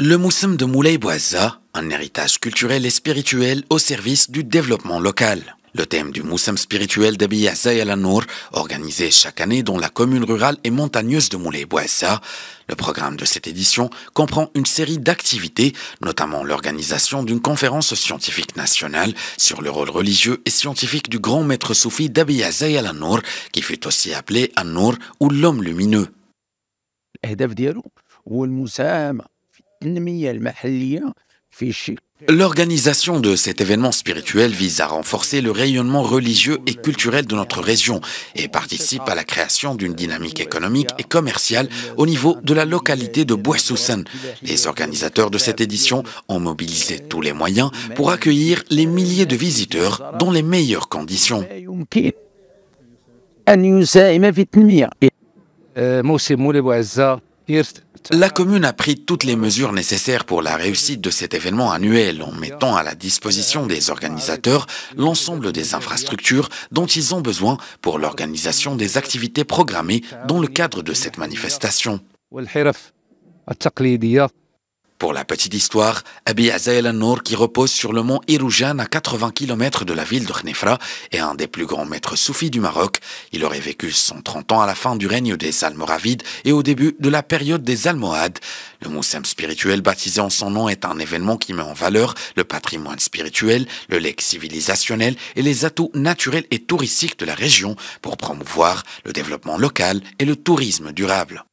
Le Moussam de Moulay Bouazza, un héritage culturel et spirituel au service du développement local. Le thème du moussam spirituel d'Abiyazay al anour organisé chaque année dans la commune rurale et montagneuse de Moulay Bouassa. Le programme de cette édition comprend une série d'activités, notamment l'organisation d'une conférence scientifique nationale sur le rôle religieux et scientifique du grand maître soufi d'Abiyazay al anour qui fut aussi appelé Anour ou l'homme lumineux. L'organisation de cet événement spirituel vise à renforcer le rayonnement religieux et culturel de notre région et participe à la création d'une dynamique économique et commerciale au niveau de la localité de Boissoussen. Les organisateurs de cette édition ont mobilisé tous les moyens pour accueillir les milliers de visiteurs dans les meilleures conditions. La commune a pris toutes les mesures nécessaires pour la réussite de cet événement annuel en mettant à la disposition des organisateurs l'ensemble des infrastructures dont ils ont besoin pour l'organisation des activités programmées dans le cadre de cette manifestation. Pour la petite histoire, Abi Azel nour qui repose sur le mont Iroujan à 80 km de la ville de Khnefra, est un des plus grands maîtres soufis du Maroc. Il aurait vécu 130 ans à la fin du règne des Almoravides et au début de la période des Almohades. Le moussem spirituel baptisé en son nom est un événement qui met en valeur le patrimoine spirituel, le lec civilisationnel et les atouts naturels et touristiques de la région pour promouvoir le développement local et le tourisme durable.